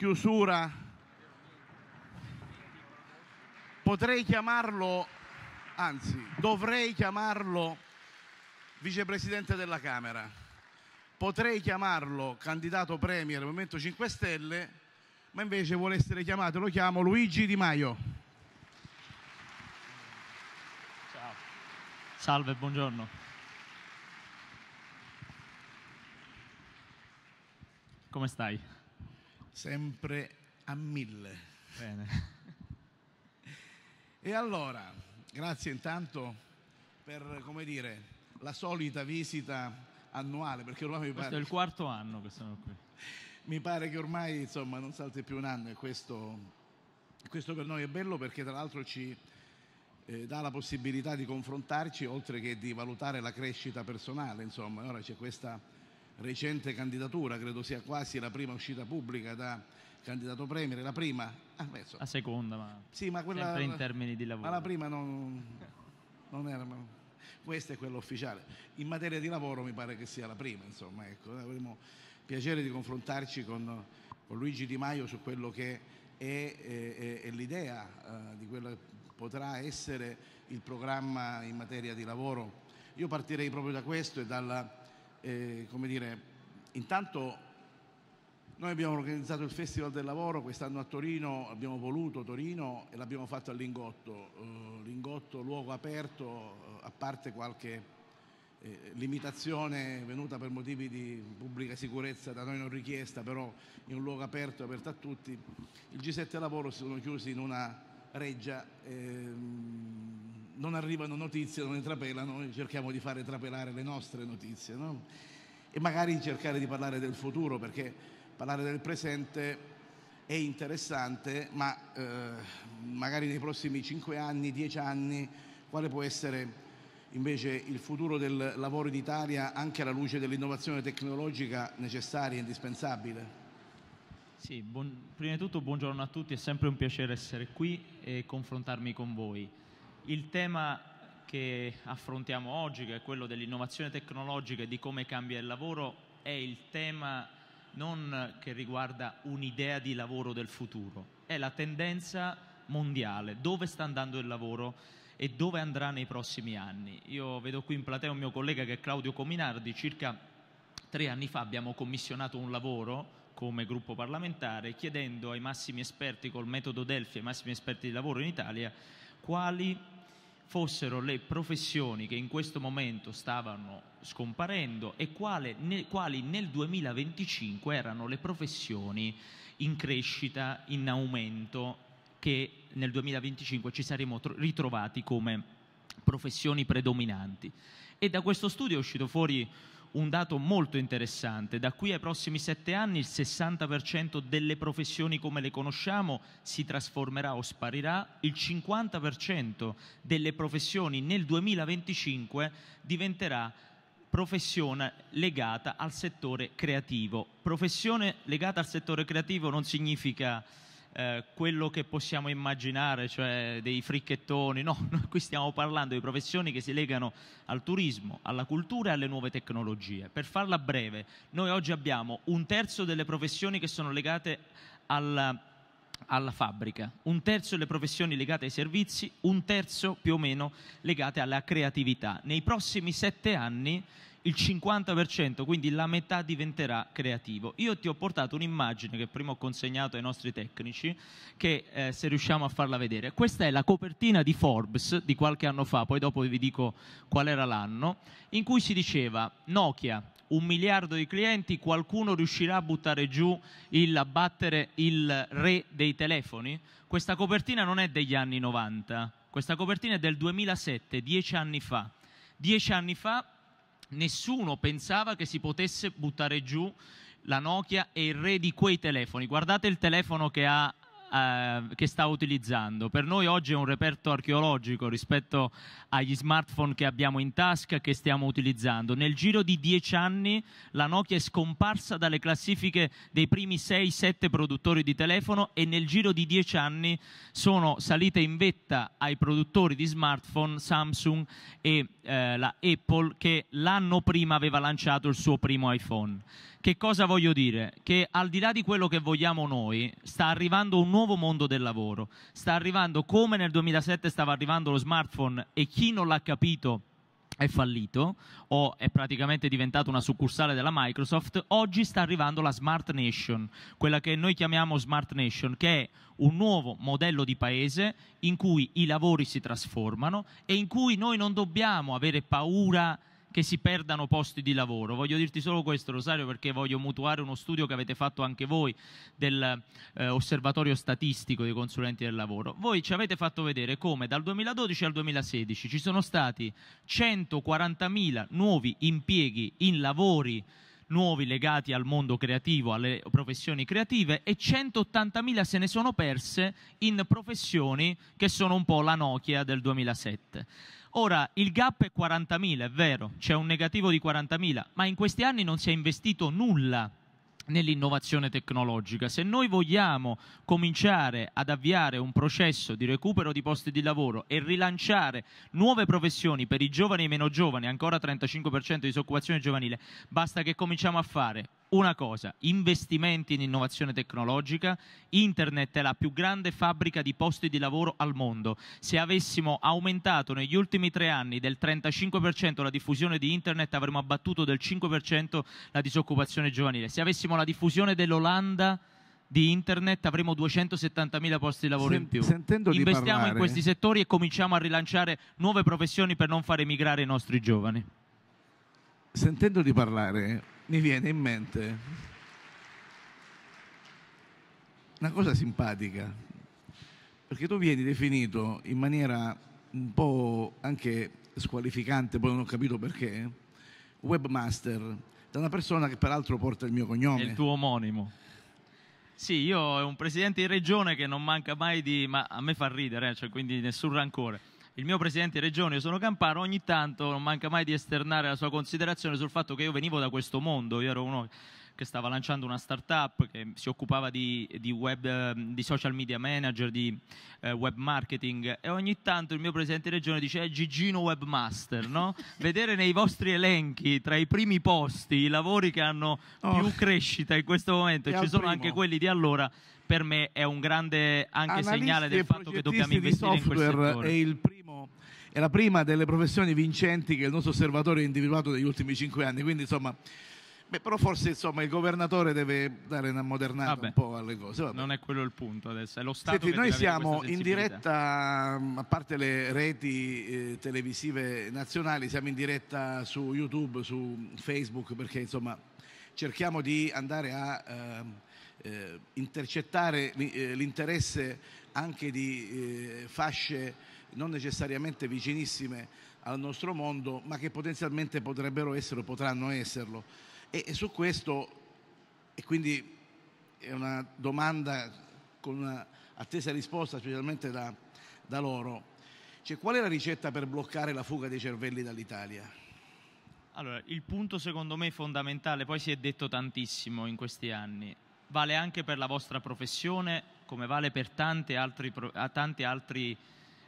chiusura, potrei chiamarlo, anzi dovrei chiamarlo vicepresidente della Camera, potrei chiamarlo candidato premier del Movimento 5 Stelle, ma invece vuole essere chiamato, lo chiamo Luigi Di Maio. Ciao. Salve, buongiorno. Come stai? sempre a mille. Bene. E allora, grazie intanto per, come dire, la solita visita annuale, perché ormai mi pare... Questo è il quarto anno che sono qui. Mi pare che ormai, insomma, non salti più un anno e questo, questo per noi è bello perché tra l'altro ci eh, dà la possibilità di confrontarci oltre che di valutare la crescita personale, insomma, ora c'è questa recente candidatura, credo sia quasi la prima uscita pubblica da candidato premier, la prima... Ah, beh, so. La seconda, ma, sì, ma quella, sempre in termini di lavoro. Ma la prima non, non era... Ma... Questa è quella ufficiale. In materia di lavoro mi pare che sia la prima, insomma, ecco. avremo piacere di confrontarci con, con, Luigi Di Maio su quello che è, è, è l'idea uh, di quello che potrà essere il programma in materia di lavoro. Io partirei proprio da questo e dalla eh, come dire, intanto noi abbiamo organizzato il Festival del Lavoro quest'anno a Torino, abbiamo voluto Torino e l'abbiamo fatto a Lingotto, uh, Lingotto luogo aperto, uh, a parte qualche eh, limitazione venuta per motivi di pubblica sicurezza da noi non richiesta, però in un luogo aperto, aperto a tutti. Il G7 Lavoro si sono chiusi in una reggia. Ehm, non arrivano notizie, non ne trapelano, e cerchiamo di fare trapelare le nostre notizie, no? E magari cercare di parlare del futuro, perché parlare del presente è interessante, ma eh, magari nei prossimi 5 anni, 10 anni, quale può essere invece il futuro del lavoro in Italia anche alla luce dell'innovazione tecnologica necessaria e indispensabile? Sì, buon, prima di tutto buongiorno a tutti, è sempre un piacere essere qui e confrontarmi con voi. Il tema che affrontiamo oggi, che è quello dell'innovazione tecnologica e di come cambia il lavoro, è il tema non che riguarda un'idea di lavoro del futuro, è la tendenza mondiale, dove sta andando il lavoro e dove andrà nei prossimi anni. Io vedo qui in platea un mio collega che è Claudio Cominardi, circa tre anni fa abbiamo commissionato un lavoro come gruppo parlamentare chiedendo ai massimi esperti col metodo Delphi, ai massimi esperti di lavoro in Italia, quali fossero le professioni che in questo momento stavano scomparendo e quali nel 2025 erano le professioni in crescita, in aumento, che nel 2025 ci saremo ritrovati come professioni predominanti. E da questo studio è uscito fuori un dato molto interessante. Da qui ai prossimi sette anni il 60% delle professioni come le conosciamo si trasformerà o sparirà, il 50% delle professioni nel 2025 diventerà professione legata al settore creativo. Professione legata al settore creativo non significa eh, quello che possiamo immaginare, cioè dei fricchettoni, no, qui stiamo parlando di professioni che si legano al turismo, alla cultura e alle nuove tecnologie. Per farla breve, noi oggi abbiamo un terzo delle professioni che sono legate alla alla fabbrica, un terzo delle professioni legate ai servizi, un terzo più o meno legate alla creatività. Nei prossimi sette anni il 50%, quindi la metà diventerà creativo. Io ti ho portato un'immagine che prima ho consegnato ai nostri tecnici, che eh, se riusciamo a farla vedere. Questa è la copertina di Forbes di qualche anno fa, poi dopo vi dico qual era l'anno, in cui si diceva Nokia, un miliardo di clienti, qualcuno riuscirà a buttare giù, il, a battere il re dei telefoni? Questa copertina non è degli anni 90, questa copertina è del 2007, dieci anni fa. Dieci anni fa nessuno pensava che si potesse buttare giù la Nokia e il re di quei telefoni. Guardate il telefono che ha eh, che sta utilizzando. Per noi oggi è un reperto archeologico rispetto agli smartphone che abbiamo in tasca che stiamo utilizzando. Nel giro di dieci anni la Nokia è scomparsa dalle classifiche dei primi 6-7 produttori di telefono e nel giro di dieci anni sono salite in vetta ai produttori di smartphone Samsung e eh, la Apple che l'anno prima aveva lanciato il suo primo iPhone. Che cosa voglio dire? Che al di là di quello che vogliamo noi, sta arrivando un nuovo mondo del lavoro, sta arrivando come nel 2007 stava arrivando lo smartphone e chi non l'ha capito è fallito o è praticamente diventato una succursale della Microsoft, oggi sta arrivando la Smart Nation, quella che noi chiamiamo Smart Nation, che è un nuovo modello di paese in cui i lavori si trasformano e in cui noi non dobbiamo avere paura che si perdano posti di lavoro. Voglio dirti solo questo, Rosario, perché voglio mutuare uno studio che avete fatto anche voi dell'osservatorio eh, statistico dei consulenti del lavoro. Voi ci avete fatto vedere come dal 2012 al 2016 ci sono stati 140.000 nuovi impieghi in lavori nuovi legati al mondo creativo, alle professioni creative e 180.000 se ne sono perse in professioni che sono un po' la Nokia del 2007. Ora, il gap è 40.000, è vero, c'è un negativo di 40.000, ma in questi anni non si è investito nulla nell'innovazione tecnologica. Se noi vogliamo cominciare ad avviare un processo di recupero di posti di lavoro e rilanciare nuove professioni per i giovani e i meno giovani, ancora 35% di disoccupazione giovanile, basta che cominciamo a fare una cosa, investimenti in innovazione tecnologica, internet è la più grande fabbrica di posti di lavoro al mondo. Se avessimo aumentato negli ultimi tre anni del 35% la diffusione di internet avremmo abbattuto del 5% la disoccupazione giovanile. Se avessimo la diffusione dell'Olanda di internet avremo 270.000 posti di lavoro Sen- in più. Investiamo parlare... in questi settori e cominciamo a rilanciare nuove professioni per non far emigrare i nostri giovani. Sentendo di parlare mi viene in mente una cosa simpatica, perché tu vieni definito in maniera un po' anche squalificante, poi non ho capito perché, webmaster, da una persona che peraltro porta il mio cognome. È il tuo omonimo. Sì, io ho un presidente di regione che non manca mai di... ma a me fa ridere, eh, cioè, quindi nessun rancore il mio presidente di regione, io sono campano, ogni tanto non manca mai di esternare la sua considerazione sul fatto che io venivo da questo mondo, io ero uno che stava lanciando una startup che si occupava di, di, web, ehm, di social media manager, di eh, web marketing e ogni tanto il mio presidente di regione dice eh, Gigino webmaster, no? Vedere nei vostri elenchi tra i primi posti i lavori che hanno oh, più crescita in questo momento e ci sono primo. anche quelli di allora per me è un grande anche Analisti segnale del fatto che dobbiamo investire in quel settore. È il primo è la prima delle professioni vincenti che il nostro osservatorio ha individuato negli ultimi cinque anni, quindi insomma Beh, però forse insomma, il governatore deve dare una modernata vabbè, un po' alle cose. Vabbè. Non è quello il punto adesso, è lo Stato Senti, noi siamo in diretta, mm, a parte le reti eh, televisive nazionali, siamo in diretta su YouTube, su Facebook, perché insomma cerchiamo di andare a... Eh, eh, intercettare eh, l'interesse anche di eh, fasce non necessariamente vicinissime al nostro mondo, ma che potenzialmente potrebbero essere o potranno esserlo. E, e su questo, e quindi è una domanda con una attesa risposta specialmente da, da loro, cioè, qual è la ricetta per bloccare la fuga dei cervelli dall'Italia? Allora, il punto secondo me fondamentale, poi si è detto tantissimo in questi anni, vale anche per la vostra professione, come vale per altri, tanti altri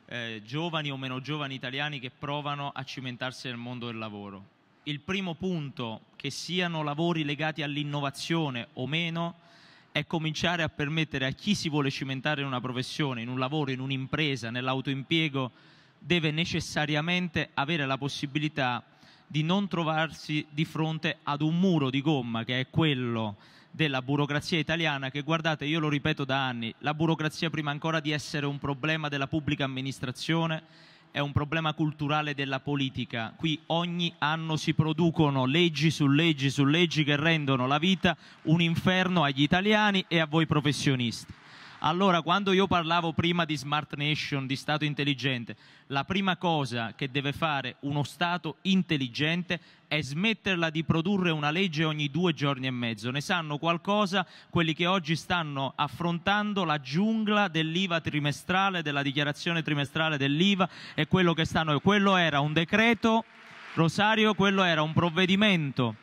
eh, giovani o meno giovani italiani che provano a cimentarsi nel mondo del lavoro. Il primo punto, che siano lavori legati all'innovazione o meno, è cominciare a permettere a chi si vuole cimentare in una professione, in un lavoro, in un'impresa, nell'autoimpiego, deve necessariamente avere la possibilità di non trovarsi di fronte ad un muro di gomma che è quello della burocrazia italiana che guardate, io lo ripeto da anni, la burocrazia prima ancora di essere un problema della pubblica amministrazione è un problema culturale della politica. Qui ogni anno si producono leggi su leggi su leggi che rendono la vita un inferno agli italiani e a voi professionisti. Allora, quando io parlavo prima di smart nation, di Stato intelligente, la prima cosa che deve fare uno Stato intelligente è smetterla di produrre una legge ogni due giorni e mezzo. Ne sanno qualcosa quelli che oggi stanno affrontando la giungla dell'IVA trimestrale, della dichiarazione trimestrale dell'IVA e quello che stanno... Quello era un decreto, Rosario, quello era un provvedimento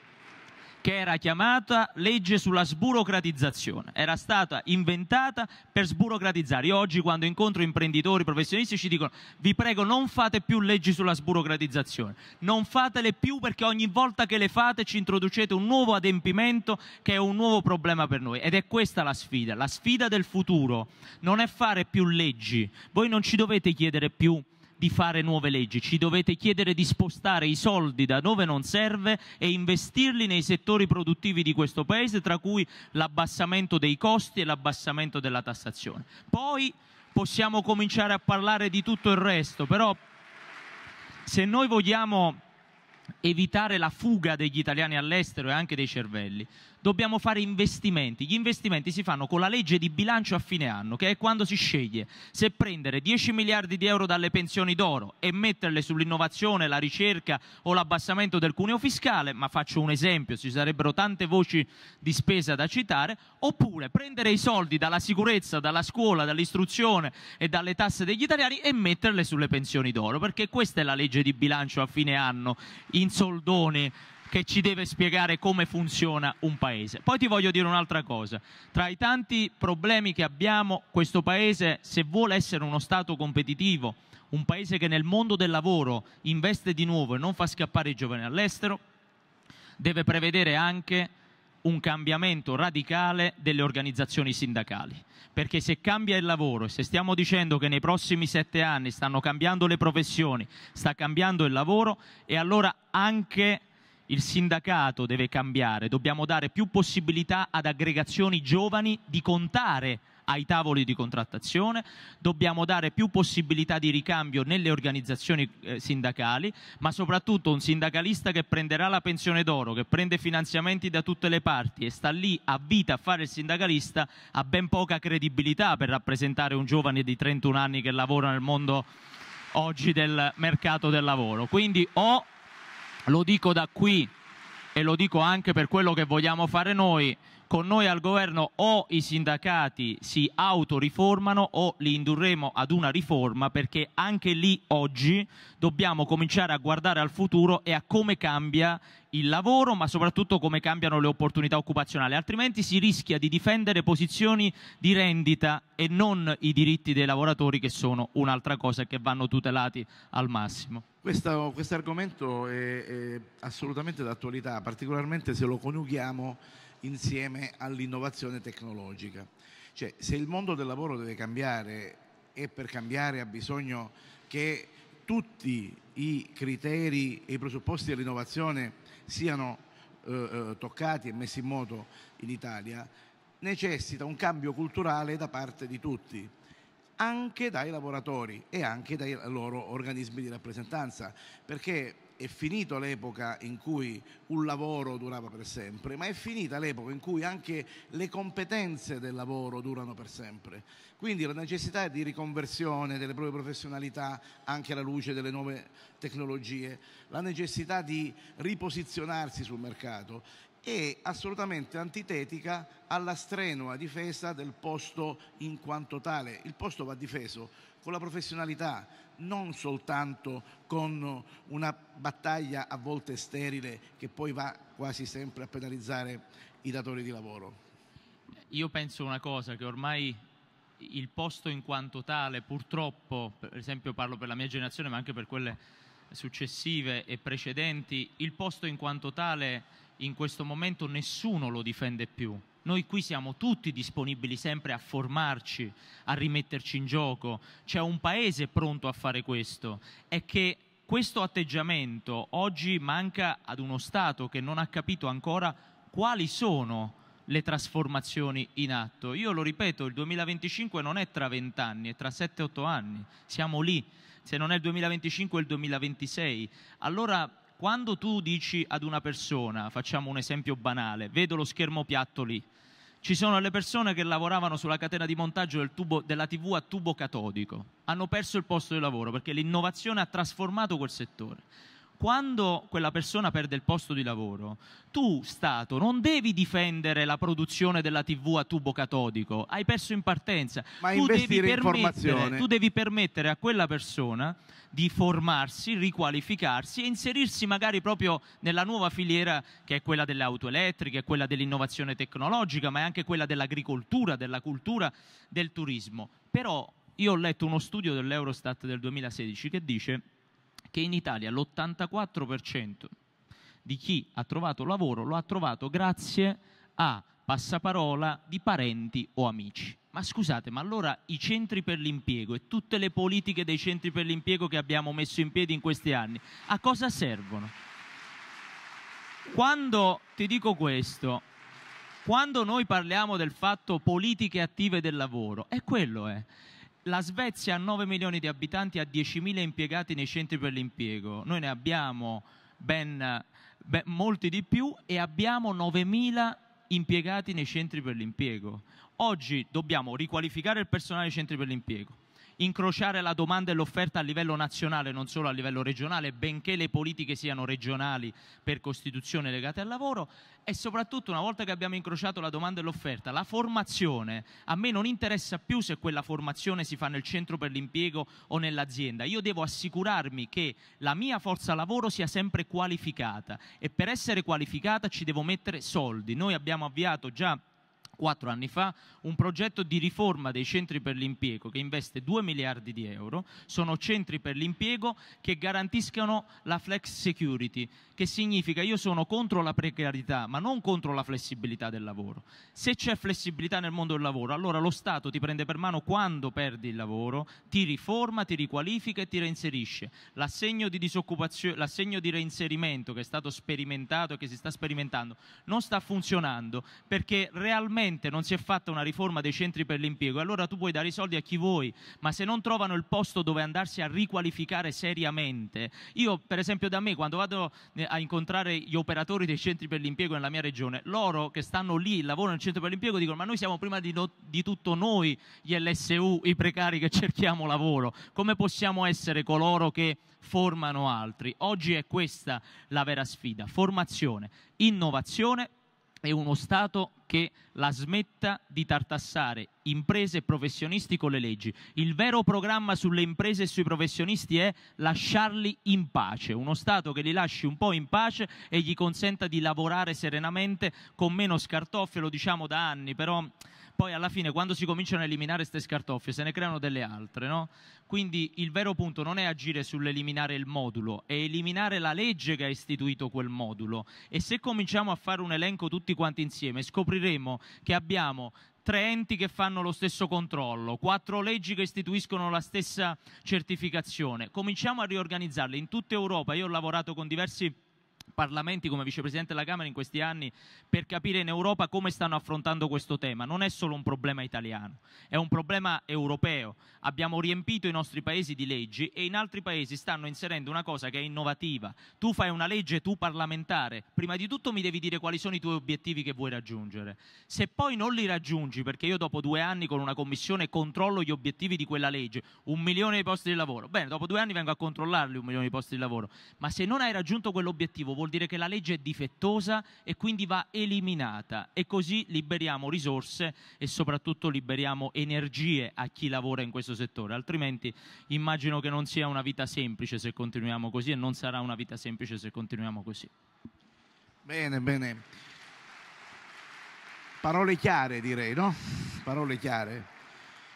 che era chiamata legge sulla sburocratizzazione, era stata inventata per sburocratizzare. Io oggi quando incontro imprenditori, professionisti ci dicono vi prego non fate più leggi sulla sburocratizzazione, non fatele più perché ogni volta che le fate ci introducete un nuovo adempimento che è un nuovo problema per noi ed è questa la sfida, la sfida del futuro, non è fare più leggi, voi non ci dovete chiedere più di fare nuove leggi, ci dovete chiedere di spostare i soldi da dove non serve e investirli nei settori produttivi di questo Paese, tra cui l'abbassamento dei costi e l'abbassamento della tassazione. Poi possiamo cominciare a parlare di tutto il resto, però se noi vogliamo evitare la fuga degli italiani all'estero e anche dei cervelli, dobbiamo fare investimenti. Gli investimenti si fanno con la legge di bilancio a fine anno, che è quando si sceglie se prendere 10 miliardi di euro dalle pensioni d'oro e metterle sull'innovazione, la ricerca o l'abbassamento del cuneo fiscale, ma faccio un esempio, ci sarebbero tante voci di spesa da citare, oppure prendere i soldi dalla sicurezza, dalla scuola, dall'istruzione e dalle tasse degli italiani e metterle sulle pensioni d'oro, perché questa è la legge di bilancio a fine anno, in soldoni che ci deve spiegare come funziona un paese. Poi ti voglio dire un'altra cosa, tra i tanti problemi che abbiamo, questo paese se vuole essere uno Stato competitivo, un paese che nel mondo del lavoro investe di nuovo e non fa scappare i giovani all'estero, deve prevedere anche un cambiamento radicale delle organizzazioni sindacali. Perché se cambia il lavoro e se stiamo dicendo che nei prossimi sette anni stanno cambiando le professioni, sta cambiando il lavoro e allora anche il sindacato deve cambiare, dobbiamo dare più possibilità ad aggregazioni giovani di contare ai tavoli di contrattazione, dobbiamo dare più possibilità di ricambio nelle organizzazioni eh, sindacali, ma soprattutto un sindacalista che prenderà la pensione d'oro, che prende finanziamenti da tutte le parti e sta lì a vita a fare il sindacalista, ha ben poca credibilità per rappresentare un giovane di 31 anni che lavora nel mondo oggi del mercato del lavoro. Quindi o lo dico da qui e lo dico anche per quello che vogliamo fare noi, con noi al governo o i sindacati si autoriformano o li indurremo ad una riforma perché anche lì oggi dobbiamo cominciare a guardare al futuro e a come cambia il lavoro, ma soprattutto come cambiano le opportunità occupazionali, altrimenti si rischia di difendere posizioni di rendita e non i diritti dei lavoratori che sono un'altra cosa e che vanno tutelati al massimo. Questo, quest argomento è, è assolutamente d'attualità, particolarmente se lo coniughiamo insieme all'innovazione tecnologica. Cioè, se il mondo del lavoro deve cambiare e per cambiare ha bisogno che tutti i criteri e i presupposti dell'innovazione siano eh, eh, toccati e messi in moto in Italia, necessita un cambio culturale da parte di tutti anche dai lavoratori e anche dai loro organismi di rappresentanza, perché è finita l'epoca in cui un lavoro durava per sempre, ma è finita l'epoca in cui anche le competenze del lavoro durano per sempre. Quindi la necessità di riconversione delle proprie professionalità anche alla luce delle nuove tecnologie, la necessità di riposizionarsi sul mercato è assolutamente antitetica alla strenua difesa del posto in quanto tale. Il posto va difeso con la professionalità, non soltanto con una battaglia a volte sterile che poi va quasi sempre a penalizzare i datori di lavoro. Io penso una cosa, che ormai il posto in quanto tale, purtroppo, per esempio parlo per la mia generazione, ma anche per quelle successive e precedenti, il posto in quanto tale in questo momento nessuno lo difende più. Noi qui siamo tutti disponibili sempre a formarci, a rimetterci in gioco. C'è un paese pronto a fare questo. È che questo atteggiamento oggi manca ad uno Stato che non ha capito ancora quali sono le trasformazioni in atto. Io lo ripeto, il 2025 non è tra vent'anni, è tra 7-8 anni, siamo lì. Se non è il 2025 è il 2026. Allora quando tu dici ad una persona, facciamo un esempio banale, vedo lo schermo piatto lì, ci sono le persone che lavoravano sulla catena di montaggio del tubo, della TV a tubo catodico, hanno perso il posto di lavoro perché l'innovazione ha trasformato quel settore quando quella persona perde il posto di lavoro, tu, Stato, non devi difendere la produzione della TV a tubo catodico, hai perso in partenza. Ma tu devi, in tu devi permettere a quella persona di formarsi, riqualificarsi e inserirsi magari proprio nella nuova filiera che è quella delle auto elettriche, quella dell'innovazione tecnologica, ma è anche quella dell'agricoltura, della cultura, del turismo. Però io ho letto uno studio dell'Eurostat del 2016 che dice che in Italia l'84% di chi ha trovato lavoro lo ha trovato grazie a passaparola di parenti o amici. Ma scusate, ma allora i centri per l'impiego e tutte le politiche dei centri per l'impiego che abbiamo messo in piedi in questi anni, a cosa servono? Quando ti dico questo, quando noi parliamo del fatto politiche attive del lavoro, è quello è. Eh. La Svezia ha 9 milioni di abitanti, ha 10.000 impiegati nei centri per l'impiego. Noi ne abbiamo ben, ben, molti di più e abbiamo 9.000 impiegati nei centri per l'impiego. Oggi dobbiamo riqualificare il personale dei centri per l'impiego, incrociare la domanda e l'offerta a livello nazionale, non solo a livello regionale, benché le politiche siano regionali per Costituzione legate al lavoro e soprattutto una volta che abbiamo incrociato la domanda e l'offerta, la formazione, a me non interessa più se quella formazione si fa nel centro per l'impiego o nell'azienda, io devo assicurarmi che la mia forza lavoro sia sempre qualificata e per essere qualificata ci devo mettere soldi. Noi abbiamo avviato già quattro anni fa, un progetto di riforma dei centri per l'impiego che investe 2 miliardi di euro. Sono centri per l'impiego che garantiscono la flex security, che significa io sono contro la precarietà, ma non contro la flessibilità del lavoro. Se c'è flessibilità nel mondo del lavoro, allora lo Stato ti prende per mano quando perdi il lavoro, ti riforma, ti riqualifica e ti reinserisce. L'assegno di, disoccupazione, l'assegno di reinserimento che è stato sperimentato e che si sta sperimentando non sta funzionando perché realmente veramente non si è fatta una riforma dei centri per l'impiego, allora tu puoi dare i soldi a chi vuoi, ma se non trovano il posto dove andarsi a riqualificare seriamente, io per esempio da me quando vado eh, a incontrare gli operatori dei centri per l'impiego nella mia regione, loro che stanno lì, lavorano nel centro per l'impiego, dicono ma noi siamo prima di, no, di tutto noi gli LSU, i precari che cerchiamo lavoro, come possiamo essere coloro che formano altri? Oggi è questa la vera sfida, formazione, innovazione, è uno Stato che la smetta di tartassare imprese e professionisti con le leggi. Il vero programma sulle imprese e sui professionisti è lasciarli in pace, uno Stato che li lasci un po' in pace e gli consenta di lavorare serenamente con meno scartoffie, lo diciamo da anni, però poi alla fine quando si cominciano a eliminare queste scartoffie se ne creano delle altre, no? Quindi il vero punto non è agire sull'eliminare il modulo, è eliminare la legge che ha istituito quel modulo. E se cominciamo a fare un elenco tutti quanti insieme, scopriremo che abbiamo tre enti che fanno lo stesso controllo, quattro leggi che istituiscono la stessa certificazione. Cominciamo a riorganizzarle in tutta Europa. Io ho lavorato con diversi Parlamenti come vicepresidente della Camera in questi anni per capire in Europa come stanno affrontando questo tema. Non è solo un problema italiano, è un problema europeo. Abbiamo riempito i nostri paesi di leggi e in altri paesi stanno inserendo una cosa che è innovativa. Tu fai una legge, tu parlamentare, prima di tutto mi devi dire quali sono i tuoi obiettivi che vuoi raggiungere. Se poi non li raggiungi, perché io dopo due anni con una commissione controllo gli obiettivi di quella legge, un milione di posti di lavoro, bene, dopo due anni vengo a controllarli un milione di posti di lavoro, ma se non hai raggiunto quell'obiettivo vuol dire che la legge è difettosa e quindi va eliminata e così liberiamo risorse e soprattutto liberiamo energie a chi lavora in questo settore, altrimenti immagino che non sia una vita semplice se continuiamo così e non sarà una vita semplice se continuiamo così. Bene, bene. Parole chiare direi, no? Parole chiare.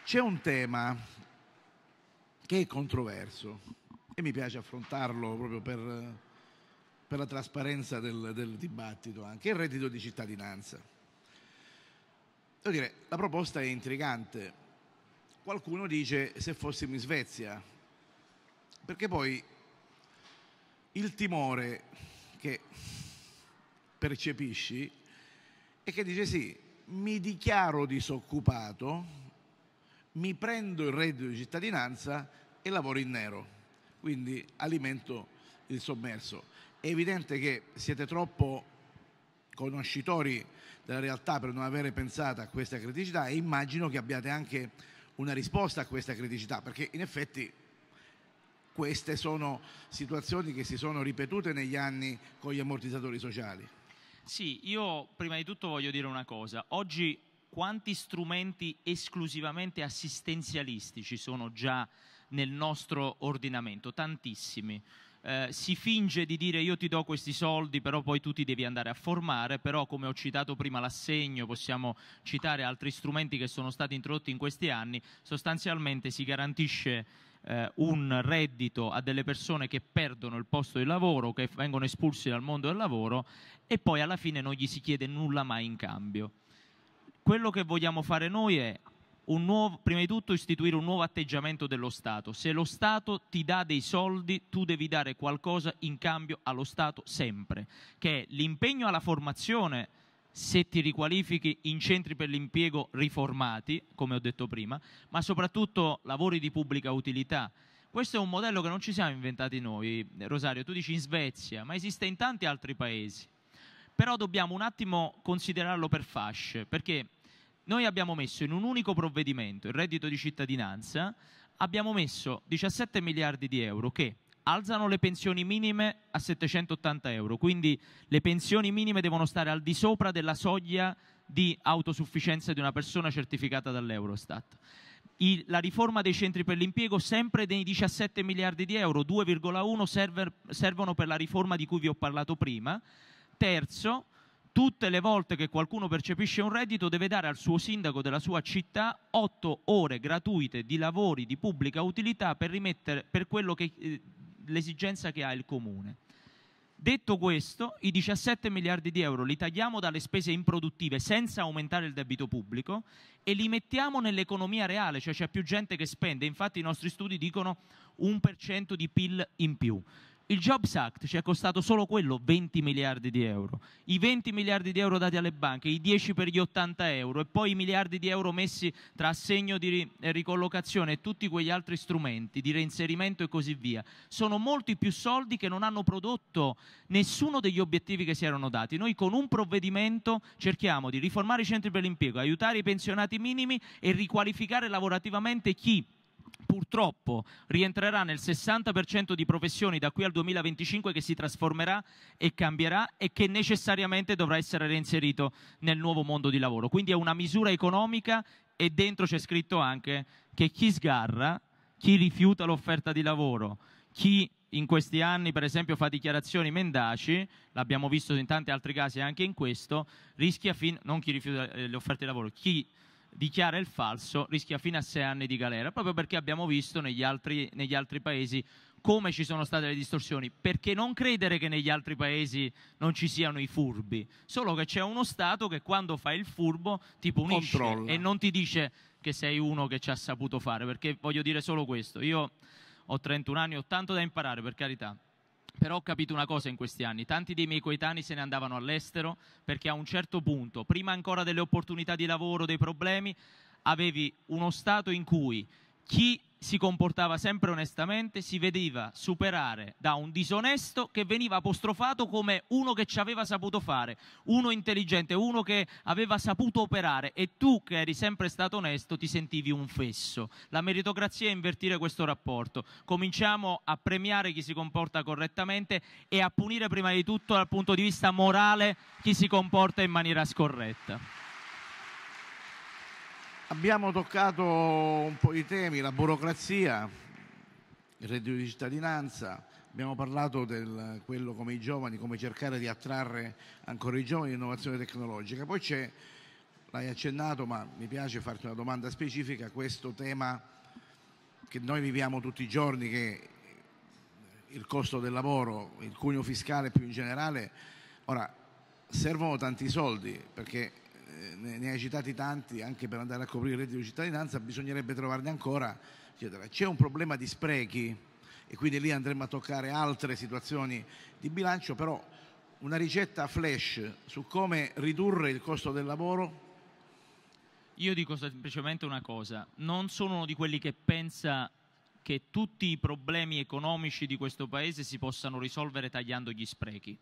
C'è un tema che è controverso e mi piace affrontarlo proprio per per la trasparenza del, del dibattito, anche il reddito di cittadinanza. Devo dire, la proposta è intrigante. Qualcuno dice se fossimo in Svezia, perché poi il timore che percepisci è che dice sì, mi dichiaro disoccupato, mi prendo il reddito di cittadinanza e lavoro in nero, quindi alimento il sommerso. È evidente che siete troppo conoscitori della realtà per non avere pensato a questa criticità e immagino che abbiate anche una risposta a questa criticità, perché in effetti queste sono situazioni che si sono ripetute negli anni con gli ammortizzatori sociali. Sì, io prima di tutto voglio dire una cosa. Oggi quanti strumenti esclusivamente assistenzialistici sono già nel nostro ordinamento? Tantissimi eh, si finge di dire io ti do questi soldi, però poi tu ti devi andare a formare, però come ho citato prima l'assegno, possiamo citare altri strumenti che sono stati introdotti in questi anni, sostanzialmente si garantisce eh, un reddito a delle persone che perdono il posto di lavoro, che vengono espulsi dal mondo del lavoro e poi alla fine non gli si chiede nulla mai in cambio. Quello che vogliamo fare noi è nuovo, prima di tutto istituire un nuovo atteggiamento dello Stato. Se lo Stato ti dà dei soldi, tu devi dare qualcosa in cambio allo Stato sempre, che è l'impegno alla formazione se ti riqualifichi in centri per l'impiego riformati, come ho detto prima, ma soprattutto lavori di pubblica utilità. Questo è un modello che non ci siamo inventati noi, Rosario, tu dici in Svezia, ma esiste in tanti altri paesi. Però dobbiamo un attimo considerarlo per fasce, perché noi abbiamo messo in un unico provvedimento, il reddito di cittadinanza, abbiamo messo 17 miliardi di euro che alzano le pensioni minime a 780 euro, quindi le pensioni minime devono stare al di sopra della soglia di autosufficienza di una persona certificata dall'Eurostat. la riforma dei centri per l'impiego sempre dei 17 miliardi di euro, 2,1 servono per la riforma di cui vi ho parlato prima. Terzo, tutte le volte che qualcuno percepisce un reddito deve dare al suo sindaco della sua città otto ore gratuite di lavori di pubblica utilità per, rimettere, per che, eh, l'esigenza che ha il comune. Detto questo, i 17 miliardi di euro li tagliamo dalle spese improduttive senza aumentare il debito pubblico e li mettiamo nell'economia reale, cioè c'è più gente che spende, infatti i nostri studi dicono un per cento di PIL in più. Il Jobs Act ci è costato solo quello 20 miliardi di euro, i 20 miliardi di euro dati alle banche, i 10 per gli 80 euro e poi i miliardi di euro messi tra assegno di eh, ricollocazione e tutti quegli altri strumenti di reinserimento e così via. Sono molti più soldi che non hanno prodotto nessuno degli obiettivi che si erano dati. Noi con un provvedimento cerchiamo di riformare i centri per l'impiego, aiutare i pensionati minimi e riqualificare lavorativamente chi purtroppo rientrerà nel 60% di professioni da qui al 2025 che si trasformerà e cambierà e che necessariamente dovrà essere reinserito nel nuovo mondo di lavoro. Quindi è una misura economica e dentro c'è scritto anche che chi sgarra, chi rifiuta l'offerta di lavoro, chi in questi anni per esempio fa dichiarazioni mendaci, l'abbiamo visto in tanti altri casi anche in questo, rischia fin non chi rifiuta eh, le offerte di lavoro, chi dichiara il falso rischia fino a sei anni di galera, proprio perché abbiamo visto negli altri, negli altri paesi come ci sono state le distorsioni, perché non credere che negli altri paesi non ci siano i furbi, solo che c'è uno Stato che quando fa il furbo ti punisce Controlla. e non ti dice che sei uno che ci ha saputo fare, perché voglio dire solo questo, io ho 31 anni, ho tanto da imparare per carità, però ho capito una cosa in questi anni, tanti dei miei coetanei se ne andavano all'estero perché a un certo punto, prima ancora delle opportunità di lavoro, dei problemi, avevi uno stato in cui chi si comportava sempre onestamente si vedeva superare da un disonesto che veniva apostrofato come uno che ci aveva saputo fare, uno intelligente, uno che aveva saputo operare e tu che eri sempre stato onesto ti sentivi un fesso. La meritocrazia è invertire questo rapporto. Cominciamo a premiare chi si comporta correttamente e a punire prima di tutto dal punto di vista morale chi si comporta in maniera scorretta. Abbiamo toccato un po' i temi, la burocrazia, il reddito di cittadinanza, abbiamo parlato di quello come i giovani, come cercare di attrarre ancora i giovani all'innovazione tecnologica. Poi c'è, l'hai accennato, ma mi piace farti una domanda specifica, questo tema che noi viviamo tutti i giorni, che il costo del lavoro, il cuneo fiscale più in generale. Ora, servono tanti soldi perché ne hai citati tanti, anche per andare a coprire il reddito di cittadinanza bisognerebbe trovarne ancora, eccetera. C'è un problema di sprechi e quindi lì andremo a toccare altre situazioni di bilancio, però una ricetta flash su come ridurre il costo del lavoro? Io dico semplicemente una cosa, non sono uno di quelli che pensa che tutti i problemi economici di questo Paese si possano risolvere tagliando gli sprechi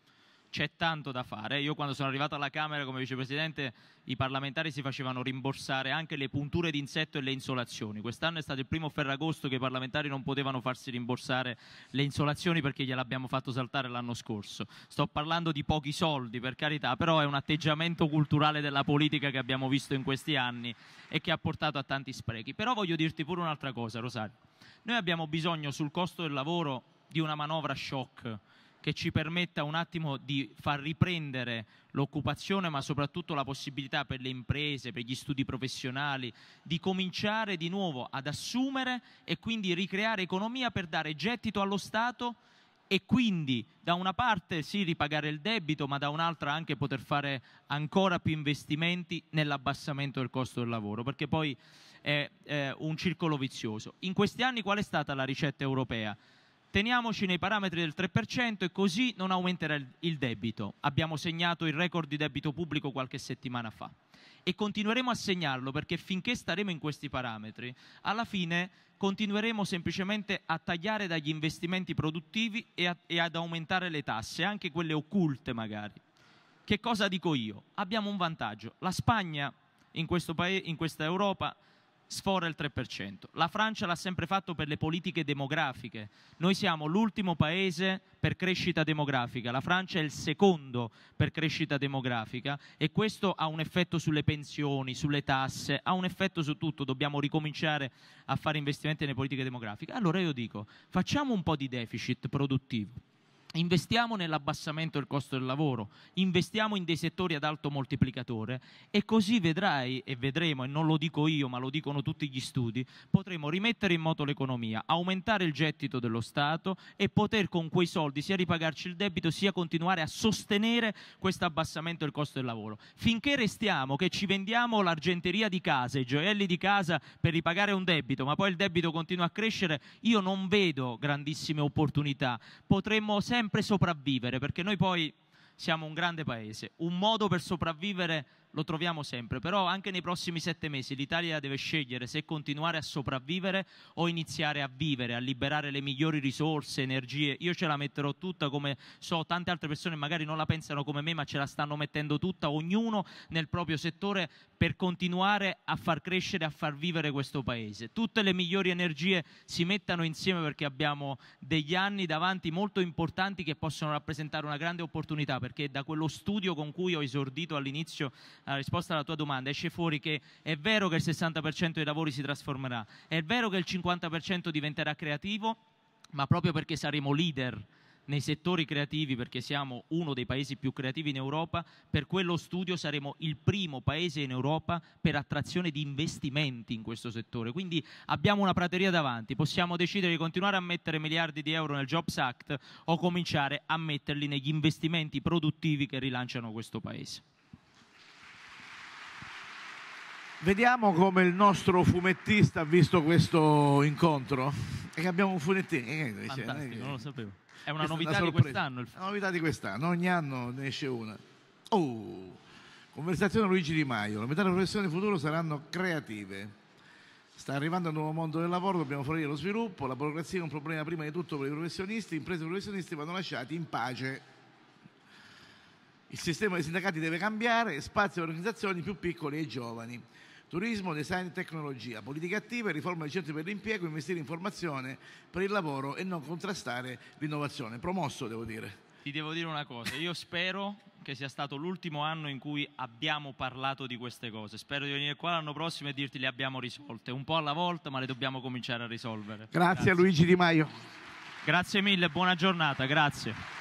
c'è tanto da fare. Io quando sono arrivato alla Camera come vicepresidente i parlamentari si facevano rimborsare anche le punture d'insetto e le insolazioni. Quest'anno è stato il primo Ferragosto che i parlamentari non potevano farsi rimborsare le insolazioni perché gliel'abbiamo fatto saltare l'anno scorso. Sto parlando di pochi soldi, per carità, però è un atteggiamento culturale della politica che abbiamo visto in questi anni e che ha portato a tanti sprechi. Però voglio dirti pure un'altra cosa, Rosario. Noi abbiamo bisogno sul costo del lavoro di una manovra shock che ci permetta un attimo di far riprendere l'occupazione, ma soprattutto la possibilità per le imprese, per gli studi professionali, di cominciare di nuovo ad assumere e quindi ricreare economia per dare gettito allo Stato e quindi da una parte sì ripagare il debito, ma da un'altra anche poter fare ancora più investimenti nell'abbassamento del costo del lavoro, perché poi è, è un circolo vizioso. In questi anni qual è stata la ricetta europea? teniamoci nei parametri del 3% e così non aumenterà il debito. Abbiamo segnato il record di debito pubblico qualche settimana fa e continueremo a segnarlo perché finché staremo in questi parametri, alla fine continueremo semplicemente a tagliare dagli investimenti produttivi e, a, e ad aumentare le tasse, anche quelle occulte magari. Che cosa dico io? Abbiamo un vantaggio. La Spagna in, pa- in questa Europa sfora il 3%. La Francia l'ha sempre fatto per le politiche demografiche. Noi siamo l'ultimo paese per crescita demografica, la Francia è il secondo per crescita demografica e questo ha un effetto sulle pensioni, sulle tasse, ha un effetto su tutto, dobbiamo ricominciare a fare investimenti nelle politiche demografiche. Allora io dico, facciamo un po' di deficit produttivo Investiamo nell'abbassamento del costo del lavoro, investiamo in dei settori ad alto moltiplicatore e così vedrai e vedremo, e non lo dico io ma lo dicono tutti gli studi, potremo rimettere in moto l'economia, aumentare il gettito dello Stato e poter con quei soldi sia ripagarci il debito sia continuare a sostenere questo abbassamento del costo del lavoro. Finché restiamo che ci vendiamo l'argenteria di casa, i gioielli di casa per ripagare un debito, ma poi il debito continua a crescere, io non vedo grandissime opportunità. Potremmo sempre sempre sopravvivere, perché noi poi siamo un grande paese. Un modo per sopravvivere lo troviamo sempre, però anche nei prossimi sette mesi l'Italia deve scegliere se continuare a sopravvivere o iniziare a vivere, a liberare le migliori risorse, energie. Io ce la metterò tutta come so, tante altre persone magari non la pensano come me, ma ce la stanno mettendo tutta, ognuno nel proprio settore, per continuare a far crescere, a far vivere questo Paese. Tutte le migliori energie si mettano insieme perché abbiamo degli anni davanti molto importanti che possono rappresentare una grande opportunità, perché da quello studio con cui ho esordito all'inizio la risposta alla tua domanda, esce fuori che è vero che il 60% dei lavori si trasformerà, è vero che il 50% diventerà creativo, ma proprio perché saremo leader nei settori creativi, perché siamo uno dei paesi più creativi in Europa, per quello studio saremo il primo paese in Europa per attrazione di investimenti in questo settore. Quindi abbiamo una prateria davanti, possiamo decidere di continuare a mettere miliardi di euro nel Jobs Act o cominciare a metterli negli investimenti produttivi che rilanciano questo paese. Vediamo come il nostro fumettista ha visto questo incontro. E che abbiamo un fumettino. Eh, eh, Fantastico, non lo sapevo. È una novità una di quest'anno. Il... Una novità di quest'anno, ogni anno ne esce una. Oh! Conversazione Luigi Di Maio. La metà delle professioni del futuro saranno creative. Sta arrivando un nuovo mondo del lavoro, dobbiamo favorire lo sviluppo. La burocrazia è un problema prima di tutto per i professionisti. Imprese e professionisti vanno lasciati in pace. Il sistema dei sindacati deve cambiare, spazio per organizzazioni più piccole e giovani turismo, design e tecnologia, politiche attive, riforma dei centri per l'impiego, investire in formazione per il lavoro e non contrastare l'innovazione. Promosso, devo dire. Ti devo dire una cosa, io spero che sia stato l'ultimo anno in cui abbiamo parlato di queste cose. Spero di venire qua l'anno prossimo e dirti le abbiamo risolte, un po' alla volta, ma le dobbiamo cominciare a risolvere. Grazie, grazie. Luigi Di Maio. Grazie mille, buona giornata, grazie.